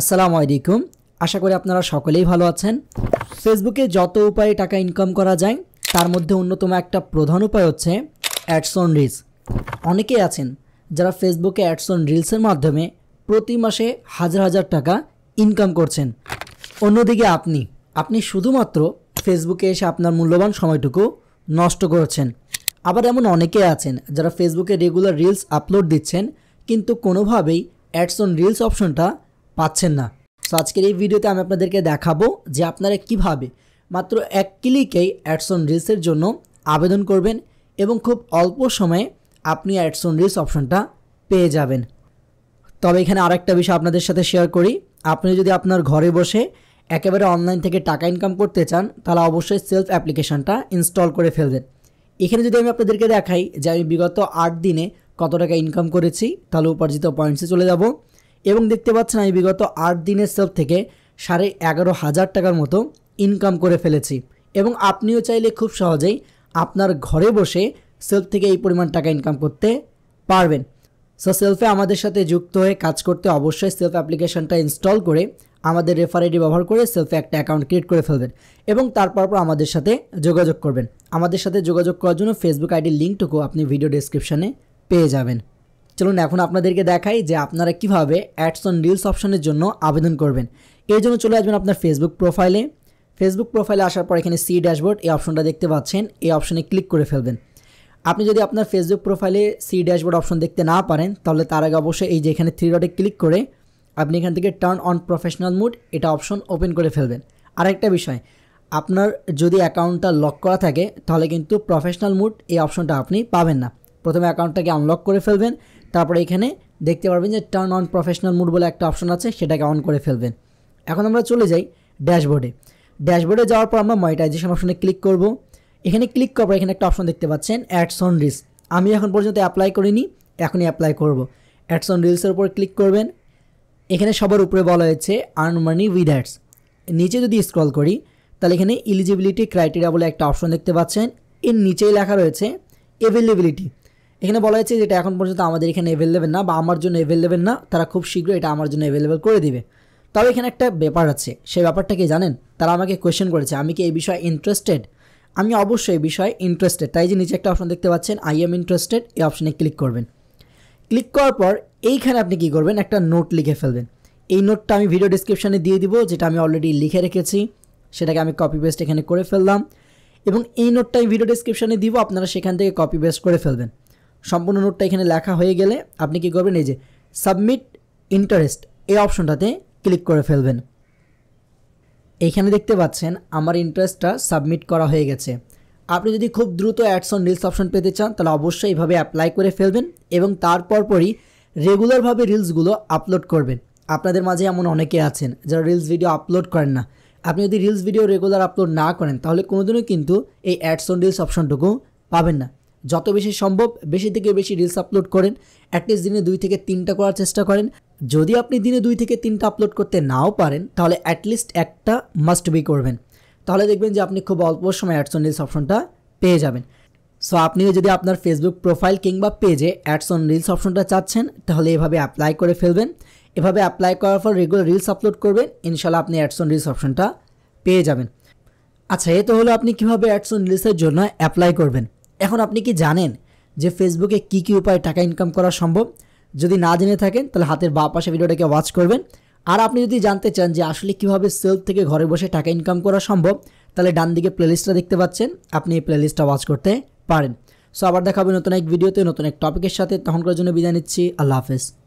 আসসালামু আলাইকুম আশা করি আপনারা সকলেই ভালো আছেন ফেসবুকে যত উপায়ে টাকা ইনকাম করা যায় তার মধ্যে অন্যতম একটা প্রধান উপায় হচ্ছে অ্যাডসন রিলস অনেকেই আছেন যারা ফেসবুকে অ্যাডসন রিলসের মাধ্যমে প্রতি মাসে হাজার হাজার টাকা ইনকাম করছেন অন্যদিকে আপনি আপনি শুধুমাত্র ফেসবুকে এসে আপনার মূল্যবান সময়টুকু নষ্ট করছেন আবার এমন অনেকে আছেন যারা ফেসবুকে রেগুলার রিলস আপলোড দিচ্ছেন কিন্তু কোনোভাবেই অ্যাডসন রিলস অপশনটা পাচ্ছেন না সো আজকের এই ভিডিওতে আমি আপনাদেরকে দেখাবো যে আপনারা কিভাবে মাত্র এক ক্লিকেই অ্যাডসন রিলসের জন্য আবেদন করবেন এবং খুব অল্প সময়ে আপনি অ্যাডসন রিলস অপশনটা পেয়ে যাবেন তবে এখানে আরেকটা বিষয় আপনাদের সাথে শেয়ার করি আপনি যদি আপনার ঘরে বসে একেবারে অনলাইন থেকে টাকা ইনকাম করতে চান তাহলে অবশ্যই সেলফ অ্যাপ্লিকেশানটা ইনস্টল করে ফেলবেন এখানে যদি আমি আপনাদেরকে দেখাই যে আমি বিগত আট দিনে কত টাকা ইনকাম করেছি তাহলে উপার্জিত পয়েন্টসে চলে যাব এবং দেখতে পাচ্ছেন আমি বিগত আট দিনের সেল থেকে সাড়ে এগারো হাজার টাকার মতো ইনকাম করে ফেলেছি এবং আপনিও চাইলে খুব সহজেই আপনার ঘরে বসে সেলফ থেকে এই পরিমাণ টাকা ইনকাম করতে পারবেন সো সেলফে আমাদের সাথে যুক্ত হয়ে কাজ করতে অবশ্যই সেলফ অ্যাপ্লিকেশনটা ইনস্টল করে আমাদের রেফার আইডি ব্যবহার করে সেলফে একটা অ্যাকাউন্ট ক্রিয়েট করে ফেলবেন এবং তারপর পর আমাদের সাথে যোগাযোগ করবেন আমাদের সাথে যোগাযোগ করার জন্য ফেসবুক আইডির লিঙ্কটুকু আপনি ভিডিও ডিসক্রিপশানে পেয়ে যাবেন চলুন এখন আপনাদেরকে দেখাই যে আপনারা কিভাবে অ্যাডস অন রিলস অপশনের জন্য আবেদন করবেন এই জন্য চলে আসবেন আপনার ফেসবুক প্রোফাইলে ফেসবুক প্রোফাইলে আসার পর এখানে সি ড্যাশবোর্ড এই অপশনটা দেখতে পাচ্ছেন এই অপশনে ক্লিক করে ফেলবেন আপনি যদি আপনার ফেসবুক প্রোফাইলে সি ড্যাশবোর্ড অপশন দেখতে না পারেন তাহলে তার আগে অবশ্যই এই যে এখানে থ্রি ডটে ক্লিক করে আপনি এখান থেকে টার্ন অন প্রফেশনাল মুড এটা অপশন ওপেন করে ফেলবেন আরেকটা বিষয় আপনার যদি অ্যাকাউন্টটা লক করা থাকে তাহলে কিন্তু প্রফেশনাল মুড এই অপশনটা আপনি পাবেন না প্রথমে অ্যাকাউন্টটাকে আনলক করে ফেলবেন তারপরে এখানে দেখতে পারবেন যে টার্ন অন প্রফেশনাল মুড বলে একটা অপশন আছে সেটাকে অন করে ফেলবেন এখন আমরা চলে যাই ড্যাশবোর্ডে ড্যাশবোর্ডে যাওয়ার পর আমরা মনিটাইজেশন অপশনে ক্লিক করব এখানে ক্লিক করার এখানে একটা অপশন দেখতে পাচ্ছেন অ্যাডস অন রিলস আমি এখন পর্যন্ত অ্যাপ্লাই করিনি এখনই অ্যাপ্লাই করব অ্যাডস অন রিলসের উপর ক্লিক করবেন এখানে সবার উপরে বলা হয়েছে আর্ন মানি উইথ অ্যাডস নিচে যদি স্ক্রল করি তাহলে এখানে এলিজিবিলিটি ক্রাইটেরিয়া বলে একটা অপশন দেখতে পাচ্ছেন এর নিচেই লেখা রয়েছে অ্যাভেলেবিলিটি এখানে বলা হয়েছে যেটা এখন পর্যন্ত আমাদের এখানে অ্যাভেলেবেল না বা আমার জন্য অ্যাভেলেবেল না তারা খুব শীঘ্র এটা আমার জন্য অ্যাভেলেবেল করে দিবে তবে এখানে একটা ব্যাপার আছে সেই ব্যাপারটা কি জানেন তারা আমাকে কোয়েশ্চেন করেছে আমি কি এই বিষয়ে ইন্টারেস্টেড আমি অবশ্যই এই বিষয়ে ইন্টারেস্টেড তাই যে নিচে একটা অপশন দেখতে পাচ্ছেন আই এম ইন্টারেস্টেড এই অপশনে ক্লিক করবেন ক্লিক করার পর এইখানে আপনি কি করবেন একটা নোট লিখে ফেলবেন এই নোটটা আমি ভিডিও ডিসক্রিপশানে দিয়ে দিব যেটা আমি অলরেডি লিখে রেখেছি সেটাকে আমি কপি পেস্ট এখানে করে ফেললাম এবং এই নোটটা আমি ভিডিও ডিসক্রিপশানে দিব আপনারা সেখান থেকে কপি পেস্ট করে ফেলবেন সম্পূর্ণ নোটটা এখানে লেখা হয়ে গেলে আপনি কি করবেন এই যে সাবমিট ইন্টারেস্ট এই অপশনটাতে ক্লিক করে ফেলবেন এখানে দেখতে পাচ্ছেন আমার ইন্টারেস্টটা সাবমিট করা হয়ে গেছে আপনি যদি খুব দ্রুত অ্যাডস অন রিলস অপশন পেতে চান তাহলে অবশ্যই এইভাবে অ্যাপ্লাই করে ফেলবেন এবং তারপর পরই রেগুলারভাবে রিলসগুলো আপলোড করবেন আপনাদের মাঝে এমন অনেকে আছেন যারা রিলস ভিডিও আপলোড করেন না আপনি যদি রিলস ভিডিও রেগুলার আপলোড না করেন তাহলে কোনোদিনও কিন্তু এই অ্যাডস অন রিলস অপশনটুকু পাবেন না যত বেশি সম্ভব বেশি থেকে বেশি রিলস আপলোড করেন অ্যাটলিস্ট দিনে দুই থেকে তিনটা করার চেষ্টা করেন যদি আপনি দিনে দুই থেকে তিনটা আপলোড করতে নাও পারেন তাহলে অ্যাটলিস্ট একটা মাস্ট বি করবেন তাহলে দেখবেন যে আপনি খুব অল্প সময় অ্যাডসন রিলস অপশনটা পেয়ে যাবেন সো আপনিও যদি আপনার ফেসবুক প্রোফাইল কিংবা পেজে অ্যাডসন রিলস অপশনটা চাচ্ছেন তাহলে এভাবে অ্যাপ্লাই করে ফেলবেন এভাবে অ্যাপ্লাই করার পর রেগুলার রিলস আপলোড করবেন ইনশাল্লাহ আপনি অ্যাডসন রিলস অপশনটা পেয়ে যাবেন আচ্ছা এ তো হলো আপনি কীভাবে অ্যাডসন রিলসের জন্য অ্যাপ্লাই করবেন এখন আপনি কি জানেন যে ফেসবুকে কী কী উপায়ে টাকা ইনকাম করা সম্ভব যদি না জেনে থাকেন তাহলে হাতের বা পাশে ভিডিওটাকে ওয়াচ করবেন আর আপনি যদি জানতে চান যে আসলে কিভাবে সেলফ থেকে ঘরে বসে টাকা ইনকাম করা সম্ভব তাহলে ডান দিকে প্লেলিস্টটা দেখতে পাচ্ছেন আপনি এই প্লেলিস্টটা ওয়াচ করতে পারেন সো আবার দেখাবো নতুন এক ভিডিওতে নতুন এক টপিকের সাথে তখনকার জন্য বিদায় নিচ্ছি আল্লাহ হাফেজ